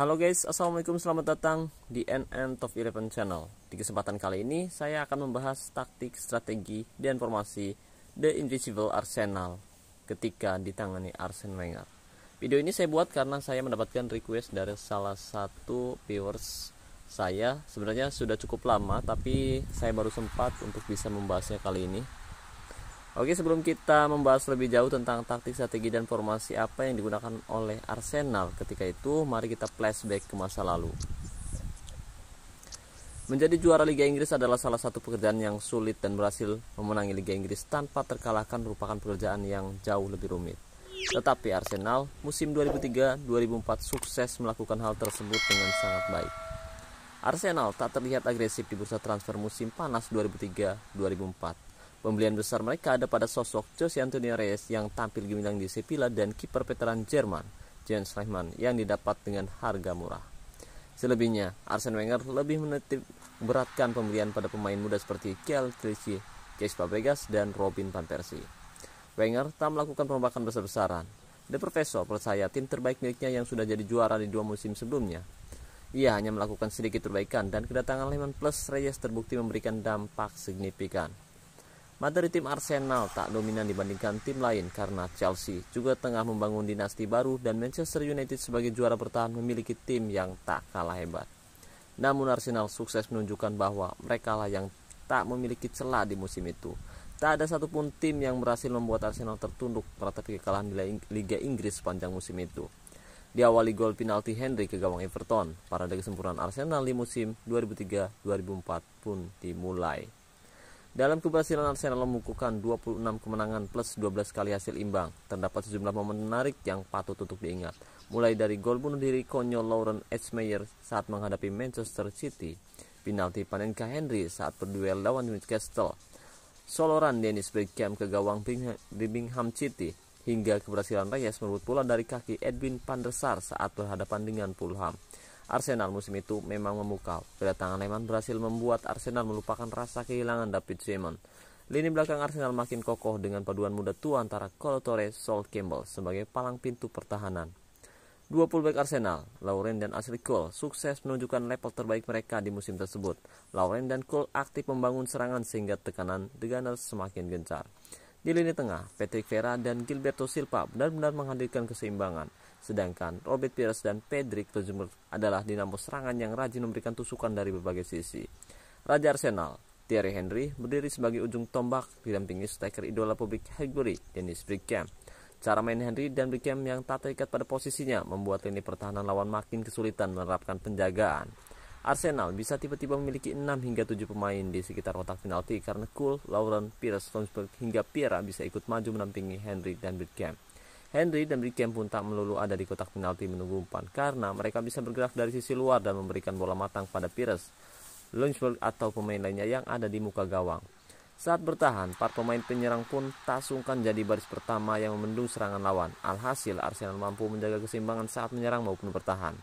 Halo guys, Assalamualaikum, selamat datang di NN Top 11 Channel Di kesempatan kali ini, saya akan membahas taktik, strategi, dan informasi The Invisible Arsenal ketika ditangani Arsene Wenger Video ini saya buat karena saya mendapatkan request dari salah satu viewers saya Sebenarnya sudah cukup lama, tapi saya baru sempat untuk bisa membahasnya kali ini Oke, sebelum kita membahas lebih jauh tentang taktik, strategi, dan formasi apa yang digunakan oleh Arsenal ketika itu, mari kita flashback ke masa lalu. Menjadi juara Liga Inggris adalah salah satu pekerjaan yang sulit dan berhasil memenangi Liga Inggris tanpa terkalahkan merupakan pekerjaan yang jauh lebih rumit. Tetapi Arsenal musim 2003-2004 sukses melakukan hal tersebut dengan sangat baik. Arsenal tak terlihat agresif di bursa transfer musim panas 2003-2004 Pembelian besar mereka ada pada sosok Jose Antonio Reyes yang tampil gemilang di Sevilla dan kiper veteran Jerman Jens Lehmann yang didapat dengan harga murah. Selebihnya, Arsene Wenger lebih menetip beratkan pembelian pada pemain muda seperti Kiel Clichy, Cesc Fabregas, dan Robin Van Persie. Wenger tak melakukan perombakan besar-besaran. The Professor percaya tim terbaik miliknya yang sudah jadi juara di dua musim sebelumnya. Ia hanya melakukan sedikit perbaikan dan kedatangan Lehman plus Reyes terbukti memberikan dampak signifikan. Materi tim Arsenal tak dominan dibandingkan tim lain karena Chelsea juga tengah membangun dinasti baru dan Manchester United sebagai juara bertahan memiliki tim yang tak kalah hebat. Namun Arsenal sukses menunjukkan bahwa mereka lah yang tak memiliki celah di musim itu. Tak ada satupun tim yang berhasil membuat Arsenal tertunduk meratapi kekalahan di Liga Inggris sepanjang musim itu. Diawali gol penalti Henry ke gawang Everton, parade kesempurnaan Arsenal di musim 2003-2004 pun dimulai. Dalam keberhasilan Arsenal memukulkan 26 kemenangan plus 12 kali hasil imbang, terdapat sejumlah momen menarik yang patut untuk diingat. Mulai dari gol bunuh diri konyol Lauren Edgemeyer saat menghadapi Manchester City, penalti Panenka Henry saat berduel lawan Newcastle, soloran Dennis Bergkamp ke gawang Birmingham City, hingga keberhasilan Reyes merebut pula dari kaki Edwin van saat berhadapan dengan Fulham. Arsenal musim itu memang memukau. Kedatangan Lehmann berhasil membuat Arsenal melupakan rasa kehilangan David Simon. Lini belakang Arsenal makin kokoh dengan paduan muda tua antara Colo Torres, Sol Campbell sebagai palang pintu pertahanan. Dua fullback Arsenal, Lauren dan Ashley Cole, sukses menunjukkan level terbaik mereka di musim tersebut. Lauren dan Cole aktif membangun serangan sehingga tekanan The Gunners semakin gencar. Di lini tengah, Patrick Vera dan Gilberto Silva benar-benar menghadirkan keseimbangan. Sedangkan Robert Pires dan Pedrick Tonjumur adalah dinamo serangan yang rajin memberikan tusukan dari berbagai sisi. Raja Arsenal, Thierry Henry berdiri sebagai ujung tombak didampingi striker idola publik Highbury, Dennis Brickham. Cara main Henry dan Brickham yang tak terikat pada posisinya membuat lini pertahanan lawan makin kesulitan menerapkan penjagaan. Arsenal bisa tiba-tiba memiliki 6 hingga 7 pemain di sekitar kotak penalti karena Cool, Lauren, Pierce, Lonsberg hingga Piera bisa ikut maju menampingi Henry dan Brickham. Henry dan Brigham pun tak melulu ada di kotak penalti menunggu umpan karena mereka bisa bergerak dari sisi luar dan memberikan bola matang pada Pires, Lunchberg atau pemain lainnya yang ada di muka gawang. Saat bertahan, para pemain penyerang pun tak sungkan jadi baris pertama yang memendung serangan lawan. Alhasil, Arsenal mampu menjaga keseimbangan saat menyerang maupun bertahan.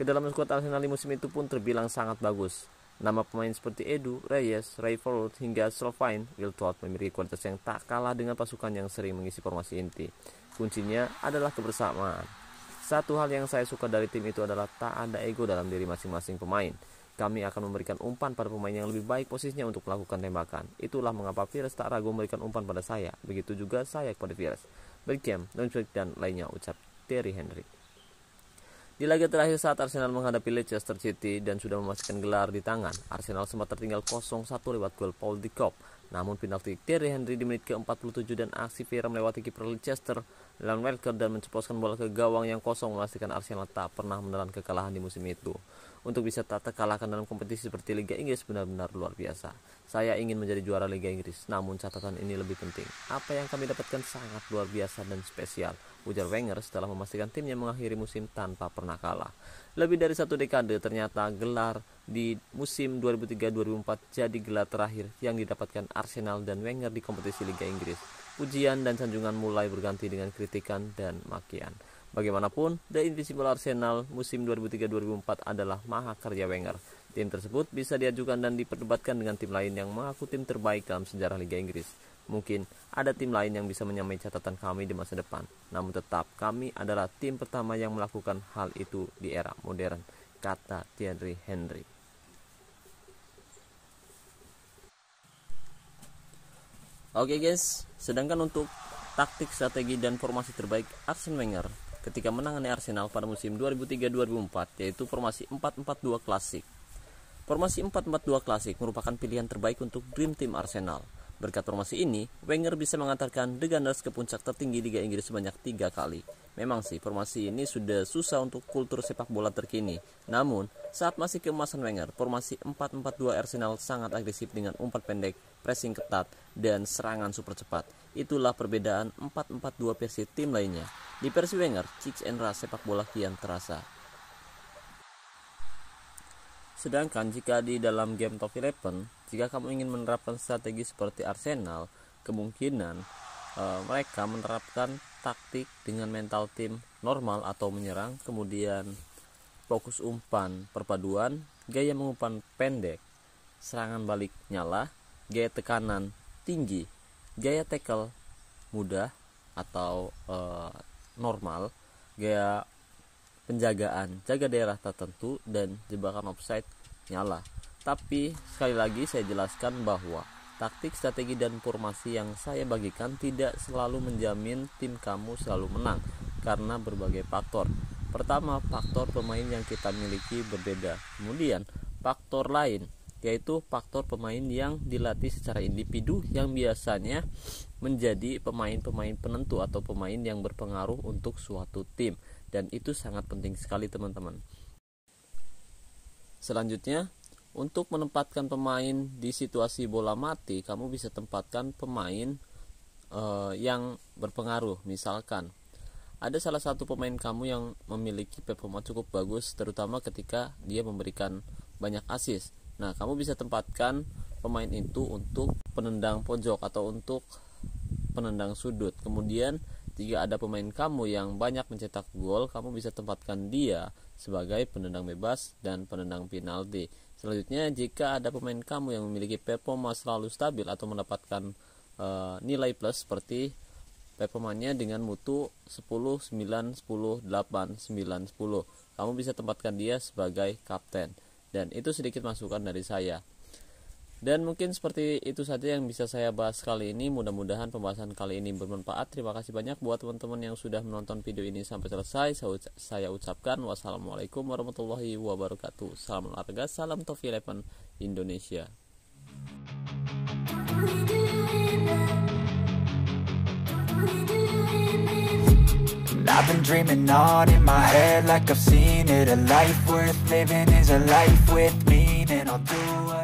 Kedalaman skuad Arsenal di musim itu pun terbilang sangat bagus. Nama pemain seperti Edu, Reyes, Rayford hingga Slovine, Wiltord memiliki kualitas yang tak kalah dengan pasukan yang sering mengisi formasi inti. Kuncinya adalah kebersamaan. Satu hal yang saya suka dari tim itu adalah tak ada ego dalam diri masing-masing pemain. Kami akan memberikan umpan pada pemain yang lebih baik posisinya untuk melakukan tembakan. Itulah mengapa Virus tak ragu memberikan umpan pada saya. Begitu juga saya kepada Virus. Berkem, Dunswick, dan lainnya ucap Terry Henry. Di laga terakhir saat Arsenal menghadapi Leicester City dan sudah memastikan gelar di tangan, Arsenal sempat tertinggal 0-1 lewat gol Paul Kopp. Namun penalti Thierry Henry di menit ke-47 dan aksi Vieira melewati kiper Leicester Leon Welker dan menceploskan bola ke gawang yang kosong memastikan Arsenal tak pernah menelan kekalahan di musim itu untuk bisa tak terkalahkan dalam kompetisi seperti Liga Inggris benar-benar luar biasa. Saya ingin menjadi juara Liga Inggris, namun catatan ini lebih penting. Apa yang kami dapatkan sangat luar biasa dan spesial, ujar Wenger setelah memastikan timnya mengakhiri musim tanpa pernah kalah. Lebih dari satu dekade ternyata gelar di musim 2003-2004 jadi gelar terakhir yang didapatkan Arsenal dan Wenger di kompetisi Liga Inggris. Ujian dan sanjungan mulai berganti dengan kritikan dan makian. Bagaimanapun, The Invisible Arsenal musim 2003-2004 adalah maha karya Wenger. Tim tersebut bisa diajukan dan diperdebatkan dengan tim lain yang mengaku tim terbaik dalam sejarah Liga Inggris. Mungkin ada tim lain yang bisa menyamai catatan kami di masa depan, namun tetap kami adalah tim pertama yang melakukan hal itu di era modern, kata Thierry Henry. Oke okay guys, sedangkan untuk taktik, strategi, dan formasi terbaik Arsene Wenger ketika menangani Arsenal pada musim 2003-2004 yaitu formasi 4-4-2 klasik. Formasi 4-4-2 klasik merupakan pilihan terbaik untuk dream team Arsenal. Berkat formasi ini, Wenger bisa mengantarkan The Gunners ke puncak tertinggi Liga Inggris sebanyak tiga kali. Memang sih, formasi ini sudah susah untuk kultur sepak bola terkini. Namun, saat masih keemasan Wenger, formasi 4-4-2 Arsenal sangat agresif dengan umpan pendek, pressing ketat, dan serangan super cepat. Itulah perbedaan 4-4-2 versi tim lainnya. Di versi Wenger, Chicks and Ra sepak bola kian terasa. Sedangkan jika di dalam game Top Eleven, jika kamu ingin menerapkan strategi seperti Arsenal, kemungkinan e, mereka menerapkan taktik dengan mental tim normal atau menyerang, kemudian fokus umpan perpaduan, gaya mengumpan pendek, serangan balik nyala, gaya tekanan tinggi, gaya tackle mudah atau e, normal, gaya penjagaan, jaga daerah tertentu dan jebakan offside nyala. Tapi sekali lagi saya jelaskan bahwa taktik, strategi dan formasi yang saya bagikan tidak selalu menjamin tim kamu selalu menang karena berbagai faktor. Pertama, faktor pemain yang kita miliki berbeda. Kemudian, faktor lain yaitu faktor pemain yang dilatih secara individu yang biasanya menjadi pemain-pemain penentu atau pemain yang berpengaruh untuk suatu tim dan itu sangat penting sekali teman-teman. Selanjutnya, untuk menempatkan pemain di situasi bola mati, kamu bisa tempatkan pemain uh, yang berpengaruh. Misalkan, ada salah satu pemain kamu yang memiliki performa cukup bagus terutama ketika dia memberikan banyak assist Nah, kamu bisa tempatkan pemain itu untuk penendang pojok atau untuk penendang sudut. Kemudian, jika ada pemain kamu yang banyak mencetak gol, kamu bisa tempatkan dia sebagai penendang bebas dan penendang penalti. Selanjutnya, jika ada pemain kamu yang memiliki performa selalu stabil atau mendapatkan e, nilai plus seperti performanya dengan mutu 10 9 10 8 9 10, kamu bisa tempatkan dia sebagai kapten. Dan itu sedikit masukan dari saya. Dan mungkin seperti itu saja yang bisa saya bahas kali ini. Mudah-mudahan pembahasan kali ini bermanfaat. Terima kasih banyak buat teman-teman yang sudah menonton video ini sampai selesai. Saya ucapkan wassalamualaikum warahmatullahi wabarakatuh. Salam olahraga, salam Tofi Eleven Indonesia. I've been dreaming on in my head like I've seen it A life worth living is a life with meaning I'll do